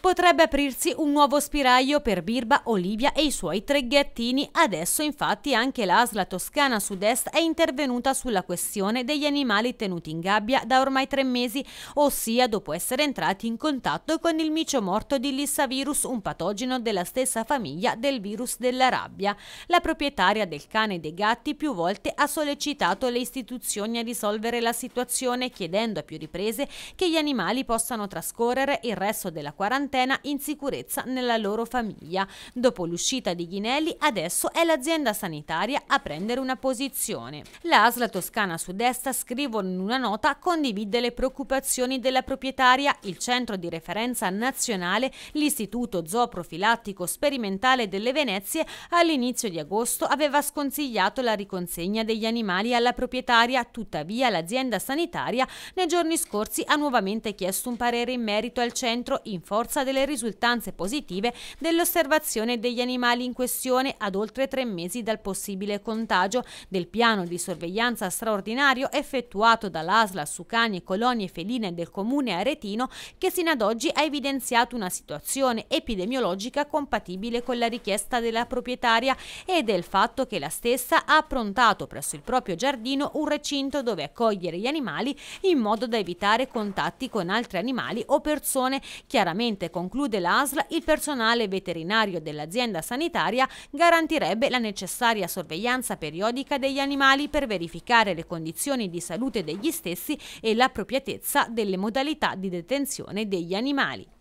potrebbe aprirsi un nuovo spiraglio per Birba, Olivia e i suoi tre gattini. Adesso infatti anche l'Asla Toscana Sud-Est è intervenuta sulla questione degli animali tenuti in gabbia da ormai tre mesi, ossia dopo essere entrati in contatto con il micio morto di Lissavirus, un patogeno della stessa famiglia del virus della rabbia. La proprietaria del cane e dei gatti più volte ha sollecitato le istituzioni a risolvere la situazione chiedendo a più riprese che gli animali possano trascorrere il resto della quarantena quarantena in sicurezza nella loro famiglia. Dopo l'uscita di Ghinelli, adesso è l'azienda sanitaria a prendere una posizione. La ASLA Toscana Sud-Est scrivono in una nota condivide le preoccupazioni della proprietaria, il centro di referenza nazionale, l'istituto zooprofilattico sperimentale delle Venezie all'inizio di agosto aveva sconsigliato la riconsegna degli animali alla proprietaria, tuttavia l'azienda sanitaria nei giorni scorsi ha nuovamente chiesto un parere in merito al centro in forza causa delle risultanze positive dell'osservazione degli animali in questione ad oltre tre mesi dal possibile contagio, del piano di sorveglianza straordinario effettuato dall'ASLA su cani e colonie feline del comune aretino che sino ad oggi ha evidenziato una situazione epidemiologica compatibile con la richiesta della proprietaria e del fatto che la stessa ha approntato presso il proprio giardino un recinto dove accogliere gli animali in modo da evitare contatti con altri animali o persone chiaramente conclude l'ASL il personale veterinario dell'azienda sanitaria garantirebbe la necessaria sorveglianza periodica degli animali per verificare le condizioni di salute degli stessi e l'appropriatezza delle modalità di detenzione degli animali.